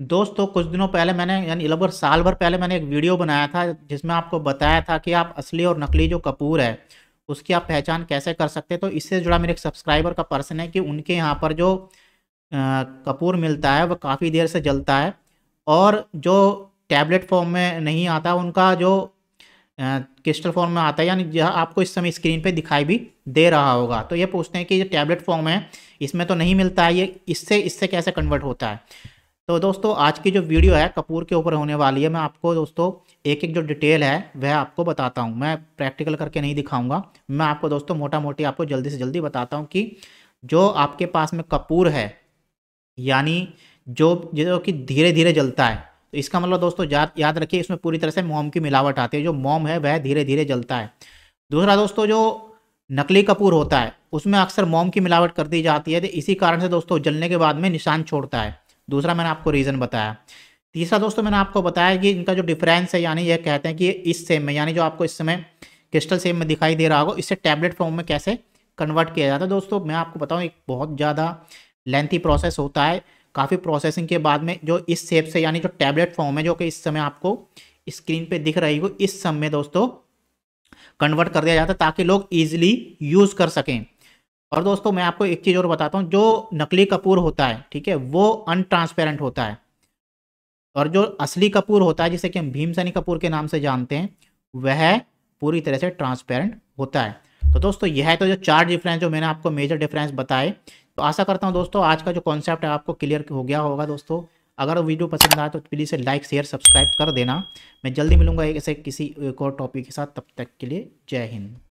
दोस्तों कुछ दिनों पहले मैंने यानी लगभग साल भर पहले मैंने एक वीडियो बनाया था जिसमें आपको बताया था कि आप असली और नकली जो कपूर है उसकी आप पहचान कैसे कर सकते हैं तो इससे जुड़ा मेरे एक सब्सक्राइबर का पर्सन है कि उनके यहाँ पर जो आ, कपूर मिलता है वह काफ़ी देर से जलता है और जो टैबलेट फॉर्म में नहीं आता उनका जो क्रिस्टल फॉर्म में आता है यानी यह आपको इस समय स्क्रीन पे दिखाई भी दे रहा होगा तो ये पूछते हैं कि ये टैबलेट फॉर्म है इसमें तो नहीं मिलता है ये इससे इससे कैसे कन्वर्ट होता है तो दोस्तों आज की जो वीडियो है कपूर के ऊपर होने वाली है मैं आपको दोस्तों एक एक जो डिटेल है वह आपको बताता हूँ मैं प्रैक्टिकल करके नहीं दिखाऊंगा मैं आपको दोस्तों मोटा मोटी आपको जल्दी से जल्दी बताता हूँ कि जो आपके पास में कपूर है यानी जो जो कि धीरे धीरे जलता है तो इसका मतलब दोस्तों याद याद रखिए इसमें पूरी तरह से मोम की मिलावट आती है जो मोम है वह धीरे धीरे जलता है दूसरा दोस्तों जो नकली कपूर होता है उसमें अक्सर मोम की मिलावट कर दी जाती है तो इसी कारण से दोस्तों जलने के बाद में निशान छोड़ता है दूसरा मैंने आपको रीज़न बताया तीसरा दोस्तों मैंने आपको बताया कि इनका जो डिफरेंस है यानी यह कहते हैं कि इस सेम में यानी जो आपको इस समय क्रिस्टल सेम में दिखाई दे रहा होगा इससे टैबलेट फॉर्म में कैसे कन्वर्ट किया जाता है दोस्तों मैं आपको बताऊँ एक बहुत ज़्यादा लेंथी प्रोसेस होता है काफ़ी प्रोसेसिंग के बाद में जो इस सेप से यानी जो टैबलेट फॉर्म है जो कि इस समय आपको स्क्रीन पे दिख रही हो इस समय दोस्तों कन्वर्ट कर दिया जाता है ताकि लोग ईजिली यूज़ कर सकें और दोस्तों मैं आपको एक चीज़ और बताता हूँ जो नकली कपूर होता है ठीक है वो अनट्रांसपेरेंट होता है और जो असली कपूर होता है जिसे कि हम भीम सनी कपूर के नाम से जानते हैं वह पूरी तरह से ट्रांसपेरेंट होता है तो दोस्तों यह है तो जो चार डिफरेंस जो मैंने आपको मेजर डिफरेंस बताए तो आशा करता हूँ दोस्तों आज का जो कॉन्सेप्ट है आपको क्लियर हो गया होगा दोस्तों अगर वीडियो पसंद आए तो प्लीज़ से लाइक शेयर सब्सक्राइब कर देना मैं जल्दी मिलूंगा ऐसे किसी एक और टॉपिक के साथ तब तक के लिए जय हिंद